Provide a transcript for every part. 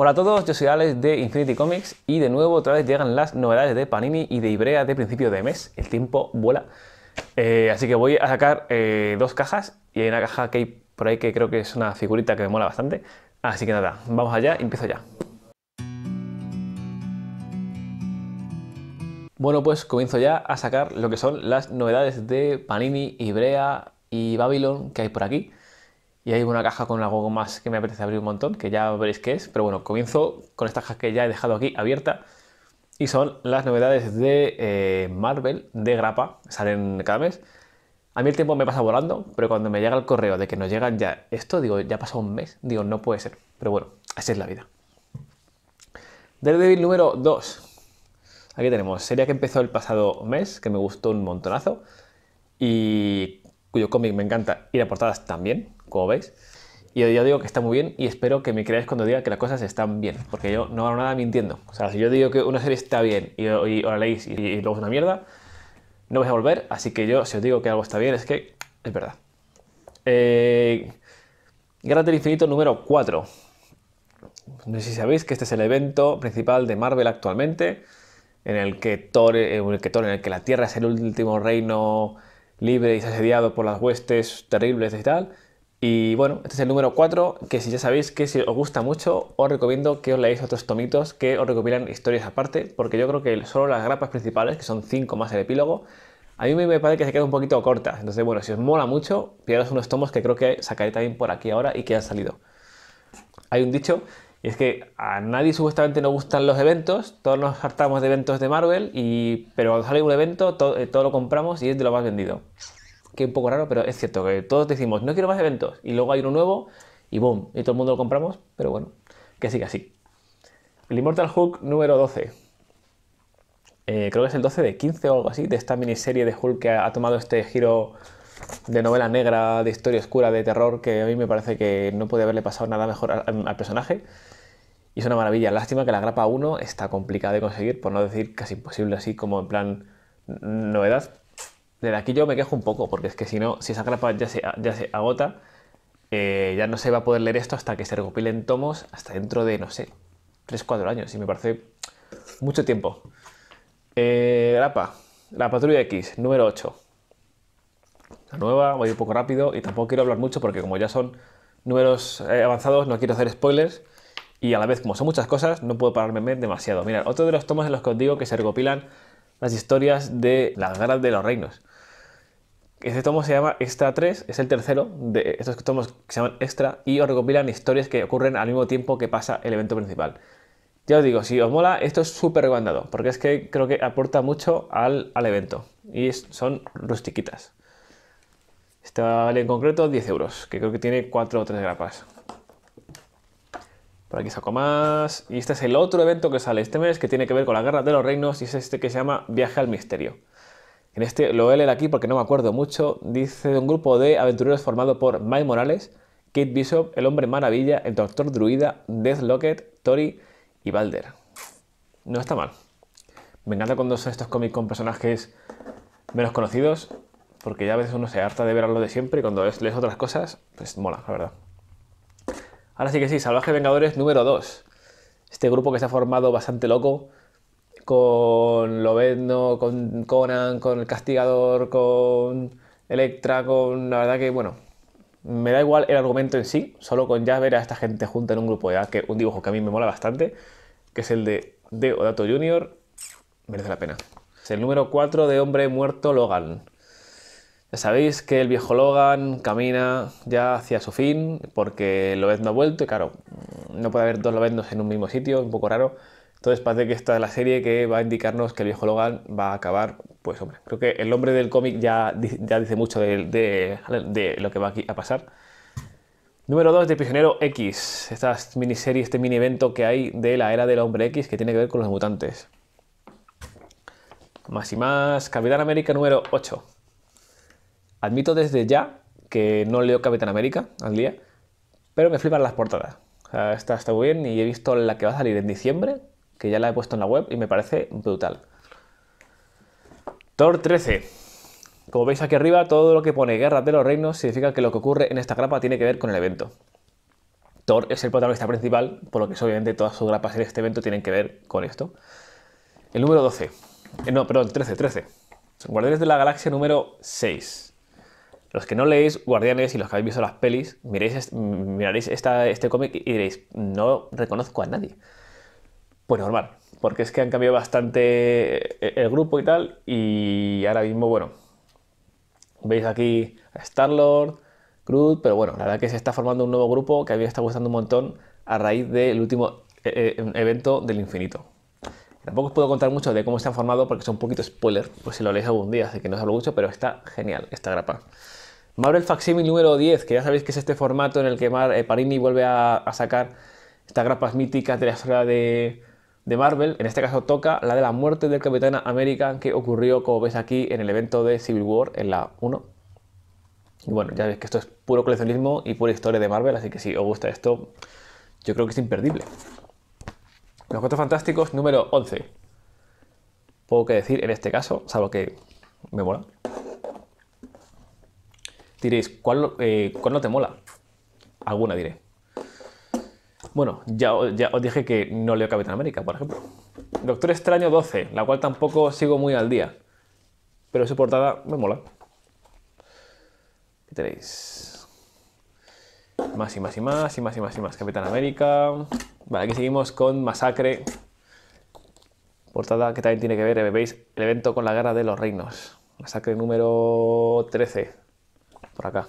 Hola a todos, yo soy Alex de Infinity Comics y de nuevo otra vez llegan las novedades de Panini y de Ibrea de principio de mes. El tiempo vuela. Eh, así que voy a sacar eh, dos cajas y hay una caja que hay por ahí que creo que es una figurita que me mola bastante. Así que nada, vamos allá, empiezo ya. Bueno, pues comienzo ya a sacar lo que son las novedades de Panini, Ibrea y Babylon que hay por aquí y hay una caja con algo más que me apetece abrir un montón, que ya veréis qué es, pero bueno, comienzo con esta caja que ya he dejado aquí abierta y son las novedades de eh, Marvel, de grapa, salen cada mes. A mí el tiempo me pasa volando, pero cuando me llega el correo de que nos llegan ya esto, digo, ya pasó un mes, digo, no puede ser, pero bueno, así es la vida. Daredevil número 2. Aquí tenemos, serie que empezó el pasado mes, que me gustó un montonazo, y cuyo cómic me encanta, y la portadas también, como veis. Y yo digo que está muy bien y espero que me creáis cuando diga que las cosas están bien, porque yo no hago nada mintiendo. O sea, si yo digo que una serie está bien y, o la leéis y, luego es una mierda, no vais a volver, así que yo si os digo que algo está bien es que es verdad. Eh, Guerra del Infinito número 4. No sé si sabéis que este es el evento principal de Marvel actualmente, en el que eh, en el que, Thor, en el que la Tierra es el último reino libre y asediado por las huestes terribles y tal y bueno, este es el número 4, que si ya sabéis que si os gusta mucho, os recomiendo que os leáis otros tomitos que os recopilan historias aparte, porque yo creo que solo las grapas principales, que son 5 más el epílogo, a mí me parece que se queda un poquito corta. Entonces, bueno, si os mola mucho, pillaros unos tomos que creo que sacaré también por aquí ahora y que han salido. Hay un dicho, y es que a nadie supuestamente nos gustan los eventos, todos nos hartamos de eventos de Marvel, y, pero cuando sale un evento, eh, todo lo compramos y es de lo más vendido que un poco raro, pero es cierto que todos decimos, no quiero más eventos, y luego hay uno nuevo, y boom, y todo el mundo lo compramos, pero bueno, que siga así. El Immortal Hulk número 12. Eh, creo que es el 12 de 15 o algo así, de esta miniserie de Hulk que ha, tomado este giro de novela negra, de historia oscura, de terror, que a mí me parece que no puede haberle pasado nada mejor al personaje. Y es una maravilla. Lástima que la grapa 1 está complicada de conseguir, por no decir casi imposible, así como en plan novedad. Desde aquí yo me quejo un poco, porque es que si no, si esa grapa ya se, agota, eh, ya no se va a poder leer esto hasta que se recopilen tomos, hasta dentro de, no sé, 3-4 años, y me parece mucho tiempo. Eh, grapa, la patrulla X, número 8. La nueva, voy un poco rápido y tampoco quiero hablar mucho porque como ya son números eh, avanzados no quiero hacer spoilers y a la vez como son muchas cosas no puedo pararme demasiado. Mirad, otro de los tomos en los que os digo que se recopilan las historias de las guerras de los reinos. Este tomo se llama Extra 3, es el tercero de estos tomos que se llaman Extra y os recopilan historias que ocurren al mismo tiempo que pasa el evento principal. Ya os digo, si os mola, esto es súper recomendado, porque es que creo que aporta mucho al, evento. Y son rustiquitas. Este vale en concreto 10 euros, que creo que tiene 4 o 3 grapas. Por aquí saco más. Y este es el otro evento que sale este mes, que tiene que ver con la Guerra de los Reinos, y es este que se llama Viaje al Misterio. En este, lo voy a aquí porque no me acuerdo mucho, dice un grupo de aventureros formado por Mike Morales, Kate Bishop, El Hombre Maravilla, El Doctor Druida, Death Locket, Tori y Balder. No está mal. Me encanta cuando son estos cómics con personajes menos conocidos, porque ya a veces uno se harta de ver algo de siempre y cuando lees otras cosas, pues mola, la verdad. Ahora sí que sí, Salvaje Vengadores número 2. Este grupo que se ha formado bastante loco con loveno, con Conan, con El Castigador, con Electra, con... La verdad que, bueno, me da igual el argumento en sí, solo con ya ver a esta gente junta en un grupo de que un dibujo que a mí me mola bastante, que es el de Odato Junior, merece la pena. Es el número 4 de Hombre Muerto Logan sabéis que el viejo Logan camina ya hacia su fin porque no ha vuelto y claro, no puede haber dos Lobeznos en un mismo sitio, un poco raro. Entonces parece que esta es la serie que va a indicarnos que el viejo Logan va a acabar, pues hombre, creo que el nombre del cómic ya, ya dice mucho de, lo que va aquí a pasar. Número 2 de Prisionero X, esta miniserie, este mini evento que hay de la era del hombre X que tiene que ver con los mutantes. Más y más, Capitán América número 8. Admito desde ya que no leo Capitán América al día, pero me flipan las portadas. esta está muy bien y he visto la que va a salir en diciembre, que ya la he puesto en la web y me parece brutal. Thor 13. Como veis aquí arriba, todo lo que pone Guerra de los Reinos significa que lo que ocurre en esta grapa tiene que ver con el evento. Thor es el protagonista principal, por lo que obviamente todas sus grapas en este evento tienen que ver con esto. El número 12. Eh, no, perdón, 13, 13. Guardianes de la Galaxia número 6. Los que no leéis Guardianes y los que habéis visto las pelis, miréis, miraréis esta, este cómic y diréis, no reconozco a nadie. Pues normal, porque es que han cambiado bastante eh, eh, el grupo y tal, y ahora mismo, bueno, veis aquí a Star-Lord, Groot, pero bueno, la verdad que se está formando un nuevo grupo que a mí me está gustando un montón a raíz del último eh, evento del infinito. Tampoco os puedo contar mucho de cómo se han formado porque es un poquito spoiler, pues si lo leéis algún día, así que no os hablo mucho, pero está genial esta grapa. Marvel Facsimile número 10, que ya sabéis que es este formato en el que eh, Parini vuelve a, sacar estas grapas míticas de la historia de, Marvel. En este caso toca la de la muerte del Capitán América que ocurrió, como veis aquí, en el evento de Civil War en la 1. Y bueno, ya veis que esto es puro coleccionismo y pura historia de Marvel, así que si os gusta esto, yo creo que es imperdible. Los Cuatro Fantásticos número 11. Poco que decir en este caso, salvo que me mola. Diréis, eh, ¿cuál, no te mola? Alguna diré. Bueno, ya, ya, os dije que no leo Capitán América, por ejemplo. Doctor Extraño 12, la cual tampoco sigo muy al día. Pero su portada me mola. ¿Qué tenéis? Más y más y más y más y más y más. Capitán América. Vale, aquí seguimos con Masacre. Portada que también tiene que ver, eh, veis, el evento con la guerra de los reinos. Masacre número 13. Por acá.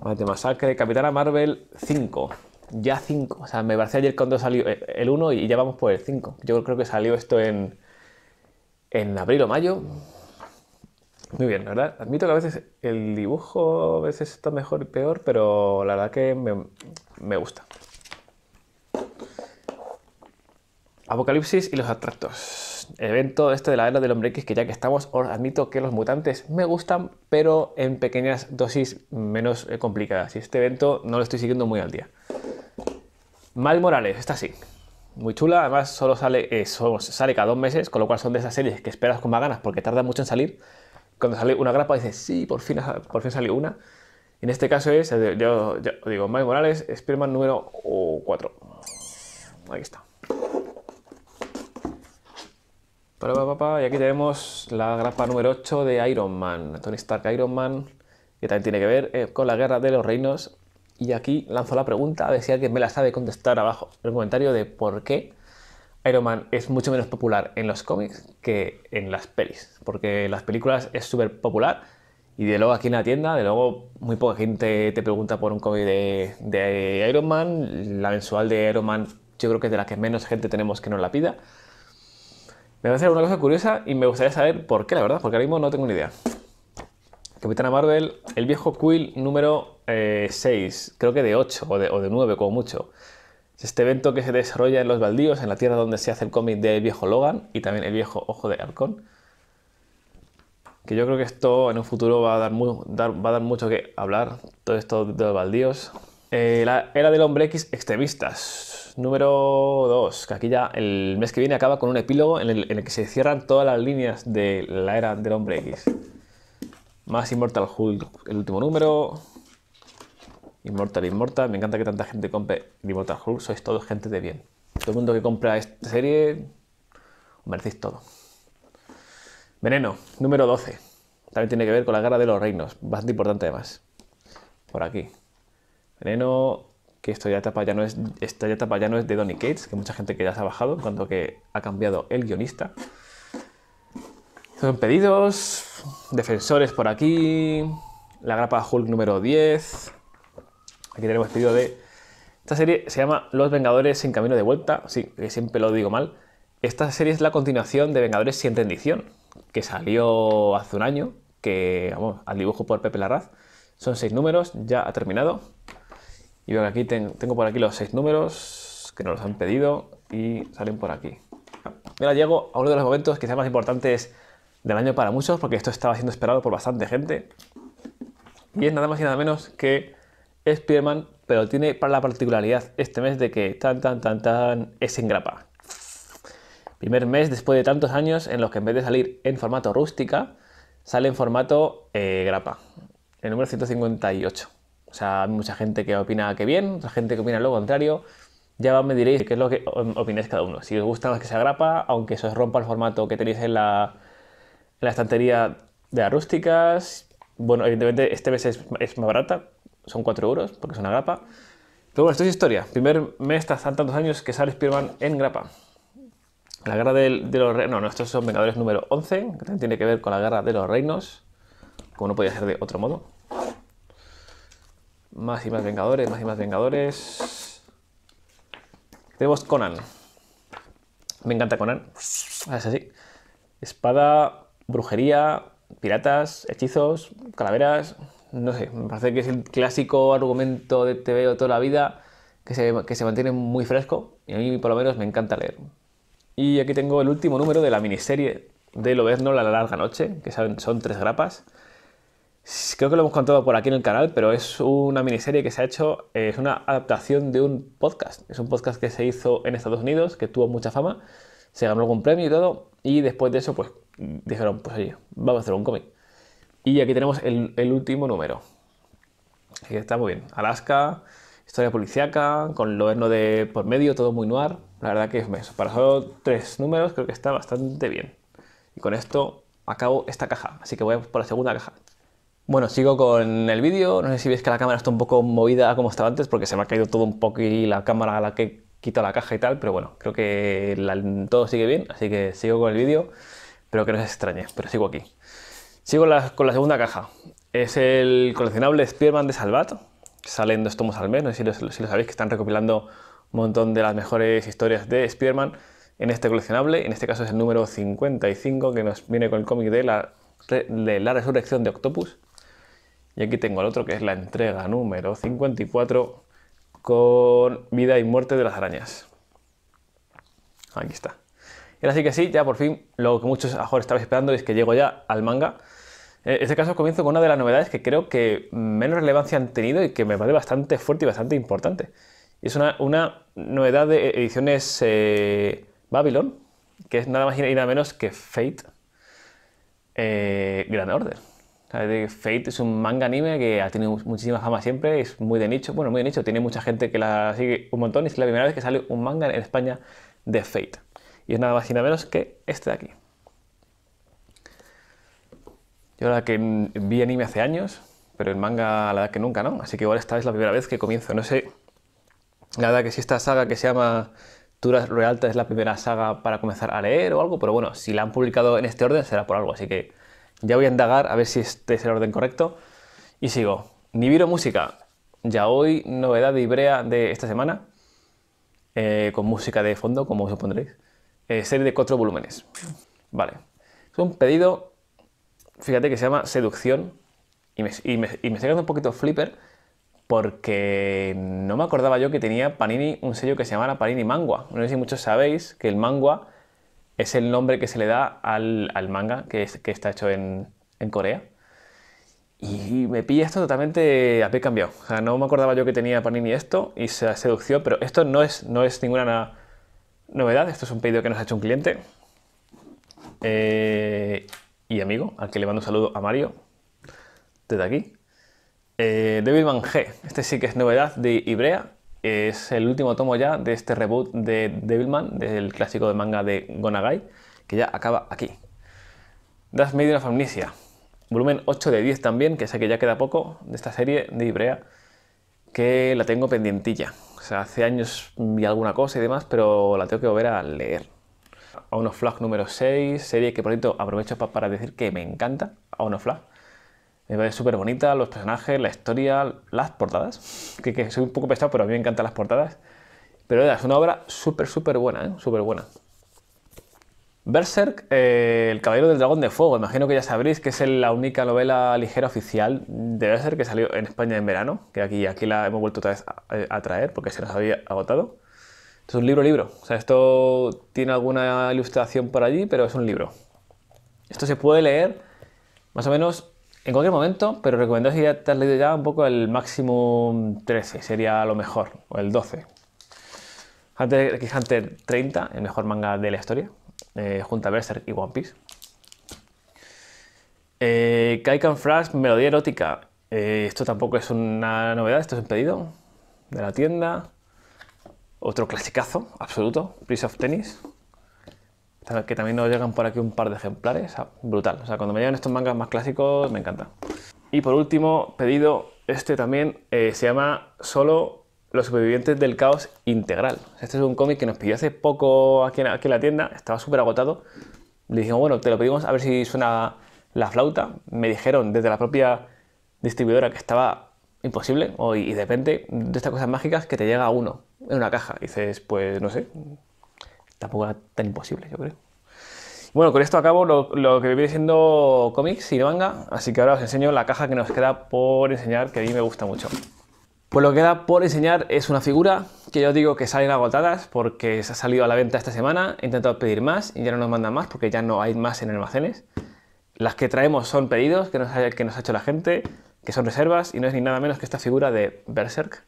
Vale, masacre. Capitana Marvel 5. Ya 5. O sea, me parece ayer cuando salió eh, el 1 y ya vamos por el 5. Yo creo que salió esto en, en abril o mayo. Muy bien, verdad, admito que a veces el dibujo a veces está mejor y peor, pero la verdad que me, gusta. Apocalipsis y los abstractos. evento este de la era del hombre X que ya que estamos, os admito que los mutantes me gustan, pero en pequeñas dosis menos eh, complicadas. Y este evento no lo estoy siguiendo muy al día. Mal Morales, está sí. Muy chula, además solo sale, eh, sale cada dos meses, con lo cual son de esas series que esperas con más ganas porque tarda mucho en salir cuando sale una grapa dice, sí, por fin, por fin salió una. En este caso es, yo, yo digo, Mike Morales, Spearman número 4. Ahí está. Y aquí tenemos la grapa número 8 de Iron Man, Tony Stark Iron Man, que también tiene que ver eh, con la guerra de los reinos. Y aquí lanzo la pregunta a ver si alguien me la sabe contestar abajo en el comentario de por qué Iron Man es mucho menos popular en los cómics que en las pelis, porque en las películas es súper popular y de luego aquí en la tienda, de luego muy poca gente te pregunta por un cómic de, Iron Man, la mensual de Iron Man yo creo que es de la que menos gente tenemos que nos la pida. Me va a hacer una cosa curiosa y me gustaría saber por qué, la verdad, porque ahora mismo no tengo ni idea. Capitana Marvel, el viejo Quill número 6, eh, creo que de 8 o de, o de 9 como mucho este evento que se desarrolla en los baldíos, en la tierra donde se hace el cómic de viejo Logan y también El viejo Ojo de Halcón. Que yo creo que esto en un futuro va a dar, mucho que hablar, todo esto de los baldíos. Eh, la era del hombre X extremistas, número 2, que aquí ya el mes que viene acaba con un epílogo en el, en el que se cierran todas las líneas de la era del hombre X. Más Immortal Hulk, el último número. Immortal Immortal. Me encanta que tanta gente compre Immortal Hulk. Sois todos gente de bien. Todo el mundo que compra esta serie, os merecéis todo. Veneno, número 12. También tiene que ver con la guerra de los reinos. Bastante importante además. Por aquí. Veneno, que ya etapa ya no es, esta ya etapa ya no es de Donny Cates, que mucha gente que ya se ha bajado, cuando que ha cambiado el guionista. Son pedidos, defensores por aquí, la grapa Hulk número 10, Aquí tenemos el este vídeo de... Esta serie se llama Los Vengadores sin camino de vuelta, sí, que siempre lo digo mal. Esta serie es la continuación de Vengadores sin rendición, que salió hace un año, que, vamos, al dibujo por Pepe Larraz. Son seis números, ya ha terminado. Y bueno, aquí tengo por aquí los seis números que nos los han pedido y salen por aquí. Ahora llego a uno de los momentos quizás más importantes del año para muchos, porque esto estaba siendo esperado por bastante gente. Y es nada más y nada menos que es man pero tiene para la particularidad este mes de que tan tan tan tan es en grapa. Primer mes después de tantos años en los que en vez de salir en formato rústica, sale en formato eh, grapa. El número 158. O sea, hay mucha gente que opina que bien, mucha gente que opina lo contrario. Ya me diréis qué es lo que opináis cada uno. Si os gusta más que se grapa, aunque se os rompa el formato que tenéis en la, estantería de las rústicas. Bueno, evidentemente este mes es más barata, son 4 euros porque es una grapa. Pero bueno, esto es historia. Primer mes hace tantos años que sale spider en grapa. La guerra de los reinos. No, estos son Vengadores número 11, que tiene que ver con la guerra de los reinos, como no podía ser de otro modo. Más y más Vengadores, más y más Vengadores. Tenemos Conan. Me encanta Conan. Ah, es así. Espada, brujería, piratas, hechizos, calaveras, no sé, me parece que es el clásico argumento de TV de toda la vida que se, que se mantiene muy fresco y a mí por lo menos me encanta leer. Y aquí tengo el último número de la miniserie de Loberno, La Larga Noche, que saben son tres grapas. Creo que lo hemos contado por aquí en el canal, pero es una miniserie que se ha hecho, eh, es una adaptación de un podcast. Es un podcast que se hizo en Estados Unidos, que tuvo mucha fama, se ganó algún premio y todo, y después de eso, pues dijeron, pues oye, vamos a hacer un cómic. Y aquí tenemos el, último número. que está muy bien. Alaska, historia policíaca, con lo de por medio, todo muy noir. La verdad que es Para solo tres números creo que está bastante bien. Y con esto acabo esta caja, así que voy por la segunda caja. Bueno, sigo con el vídeo. No sé si veis que la cámara está un poco movida como estaba antes, porque se me ha caído todo un poco y la cámara a la que quito la caja y tal, pero bueno, creo que todo sigue bien, así que sigo con el vídeo. pero que no se extrañe, pero sigo aquí. Sigo con la segunda caja. Es el coleccionable Spearman de Salvat. Salen dos tomos al menos, si lo, sabéis, que están recopilando un montón de las mejores historias de Spearman en este coleccionable. En este caso es el número 55 que nos viene con el cómic de la, de la resurrección de Octopus. Y aquí tengo el otro que es la entrega número 54 con vida y muerte de las arañas. Aquí está ahora así que sí, ya por fin lo que muchos ahora estabais esperando es que llego ya al manga. En eh, este caso comienzo con una de las novedades que creo que menos relevancia han tenido y que me parece bastante fuerte y bastante importante. Es una, novedad de ediciones eh, Babylon, que es nada más y nada menos que Fate Grande eh, Grand Order. Fate es un manga anime que ha tenido muchísima fama siempre, es muy de nicho, bueno, muy de nicho, tiene mucha gente que la sigue un montón y es la primera vez que sale un manga en España de Fate y es nada más y nada menos que este de aquí. Yo la que vi anime hace años, pero el manga la verdad que nunca, ¿no? Así que igual esta es la primera vez que comienzo, no sé. La verdad que si esta saga que se llama Turas Realta es la primera saga para comenzar a leer o algo, pero bueno, si la han publicado en este orden será por algo, así que ya voy a indagar a ver si este es el orden correcto. Y sigo. viro Música, ya hoy novedad de Ibrea de esta semana, eh, con música de fondo, como os eh, serie de cuatro volúmenes. Vale. Es un pedido, fíjate que se llama Seducción. Y me, estoy quedando un poquito flipper porque no me acordaba yo que tenía Panini un sello que se llamara Panini Mangua. No sé si muchos sabéis que el Mangua es el nombre que se le da al, manga que, está hecho en, en, Corea. Y me pilla esto totalmente a pie cambiado. O sea, no me acordaba yo que tenía Panini esto y se seducción, pero esto no es, no es ninguna novedad, esto es un pedido que nos ha hecho un cliente eh, y amigo, al que le mando un saludo a Mario, desde aquí. Eh, Devilman G, este sí que es novedad de Ibrea, es el último tomo ya de este reboot de Devilman, del clásico de manga de Gonagai, que ya acaba aquí. Das Medio of Amnesia, volumen 8 de 10 también, que sé que ya queda poco de esta serie de Ibrea que la tengo pendientilla. O sea, hace años vi alguna cosa y demás, pero la tengo que volver a leer. A unos Flag número 6, serie que por cierto aprovecho para decir que me encanta, A unos Flag. Me parece súper bonita, los personajes, la historia, las portadas. Que, que soy un poco pesado, pero a mí me encantan las portadas. Pero es una obra súper, súper buena, ¿eh? súper buena. Berserk, eh, El Caballero del Dragón de Fuego, imagino que ya sabréis que es la única novela ligera oficial de Berserk que salió en España en verano, que aquí, aquí la hemos vuelto otra vez a, eh, traer porque se nos había agotado. es un libro-libro, o sea, esto tiene alguna ilustración por allí, pero es un libro. Esto se puede leer más o menos en cualquier momento, pero recomiendo que ya te has leído ya un poco el máximo 13, sería lo mejor, o el 12. Hunter x Hunter 30, el mejor manga de la historia, eh, junto a Berserk y One Piece. Eh, Kaikan Flash, melodía erótica. Eh, esto tampoco es una novedad, esto es un pedido de la tienda. Otro clasicazo, absoluto, Prince of Tennis. Que también nos llegan por aquí un par de ejemplares. Ah, brutal. cuando me llegan estos mangas más clásicos, me encanta. Y por último, pedido, este también eh, se llama Solo los supervivientes del caos integral. Este es un cómic que nos pidió hace poco aquí en, la tienda, estaba súper agotado. Le dijimos, bueno, te lo pedimos a ver si suena la flauta. Me dijeron desde la propia distribuidora que estaba imposible o, y depende de estas cosas mágicas que te llega uno en una caja. Y dices, pues no sé, tampoco era tan imposible, yo creo. Bueno, con esto acabo lo, lo que viene siendo cómics y manga, así que ahora os enseño la caja que nos queda por enseñar, que a mí me gusta mucho. Pues lo que queda por enseñar es una figura que yo digo que salen agotadas porque se ha salido a la venta esta semana, he intentado pedir más y ya no nos mandan más porque ya no hay más en almacenes. Las que traemos son pedidos que nos ha, que nos ha hecho la gente, que son reservas y no es ni nada menos que esta figura de Berserk,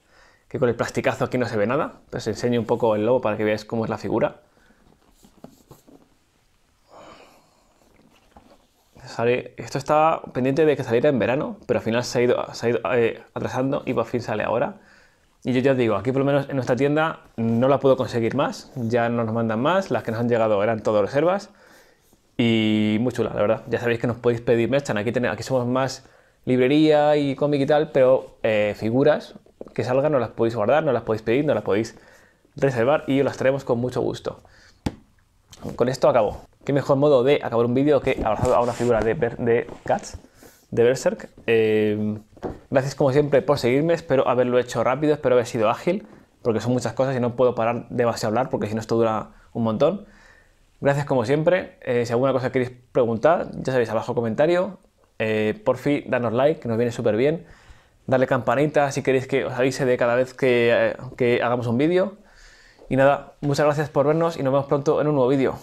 que con el plasticazo aquí no se ve nada, os enseño un poco el logo para que veáis cómo es la figura. esto estaba pendiente de que saliera en verano, pero al final se ha ido, se ha ido eh, atrasando y por fin sale ahora. Y yo ya os digo, aquí por lo menos en nuestra tienda no la puedo conseguir más, ya no nos mandan más, las que nos han llegado eran todas reservas y muy chula, la verdad. Ya sabéis que nos podéis pedir merchan, aquí, tenemos, somos más librería y cómic y tal, pero eh, figuras que salgan no las podéis guardar, no las podéis pedir, no las podéis reservar y las traemos con mucho gusto. Con esto acabo. ¿Qué mejor modo de acabar un vídeo que abrazado a una figura de, de Cats, de Berserk? Eh, gracias como siempre por seguirme, espero haberlo hecho rápido, espero haber sido ágil, porque son muchas cosas y no puedo parar demasiado hablar, porque si no esto dura un montón. Gracias como siempre, eh, si alguna cosa queréis preguntar, ya sabéis, abajo comentario, eh, por fin danos like, que nos viene súper bien, darle campanita si queréis que os avise de cada vez que hagamos un vídeo. Y nada, muchas gracias por vernos y nos vemos pronto en un nuevo vídeo.